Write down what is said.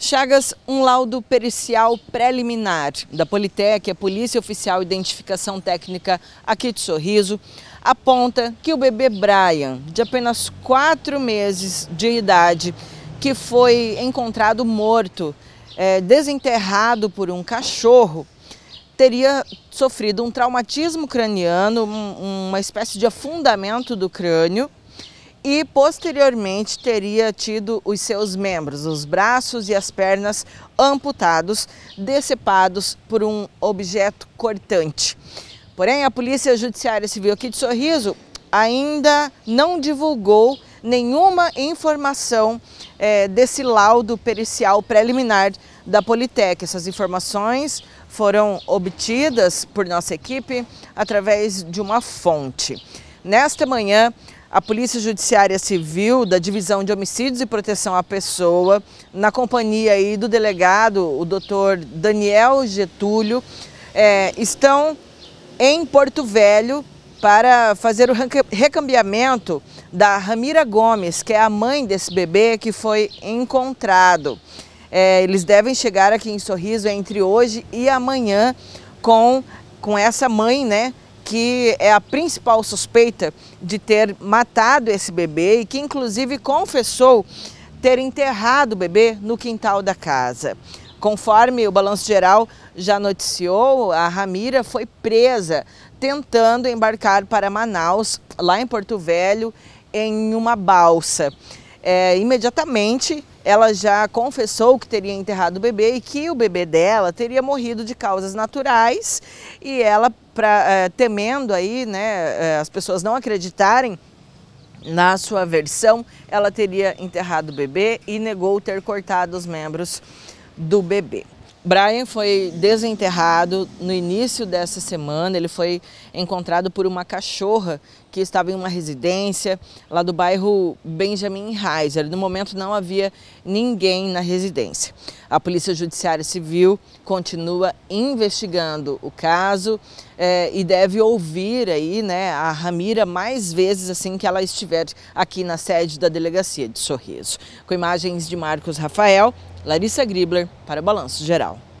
Chagas, um laudo pericial preliminar da Politec, a Polícia Oficial Identificação Técnica aqui de Sorriso, aponta que o bebê Brian, de apenas quatro meses de idade, que foi encontrado morto, é, desenterrado por um cachorro, teria sofrido um traumatismo craniano, um, uma espécie de afundamento do crânio, e posteriormente teria tido os seus membros, os braços e as pernas amputados, decepados por um objeto cortante. Porém, a Polícia Judiciária Civil aqui de Sorriso ainda não divulgou nenhuma informação é, desse laudo pericial preliminar da Politec. Essas informações foram obtidas por nossa equipe através de uma fonte. Nesta manhã, a Polícia Judiciária Civil da Divisão de Homicídios e Proteção à Pessoa, na companhia aí do delegado, o doutor Daniel Getúlio, é, estão em Porto Velho para fazer o recambiamento da Ramira Gomes, que é a mãe desse bebê que foi encontrado. É, eles devem chegar aqui em Sorriso entre hoje e amanhã com, com essa mãe, né, que é a principal suspeita de ter matado esse bebê e que inclusive confessou ter enterrado o bebê no quintal da casa. Conforme o Balanço Geral já noticiou, a Ramira foi presa tentando embarcar para Manaus, lá em Porto Velho, em uma balsa é, imediatamente ela já confessou que teria enterrado o bebê e que o bebê dela teria morrido de causas naturais e ela pra, é, temendo aí né, é, as pessoas não acreditarem na sua versão ela teria enterrado o bebê e negou ter cortado os membros do bebê. Brian foi desenterrado no início dessa semana. Ele foi encontrado por uma cachorra que estava em uma residência lá do bairro Benjamin Heiser. No momento não havia ninguém na residência. A Polícia Judiciária Civil continua investigando o caso é, e deve ouvir aí, né, a Ramira mais vezes assim que ela estiver aqui na sede da delegacia de Sorriso. Com imagens de Marcos Rafael, Larissa Gribler para Balanço Geral.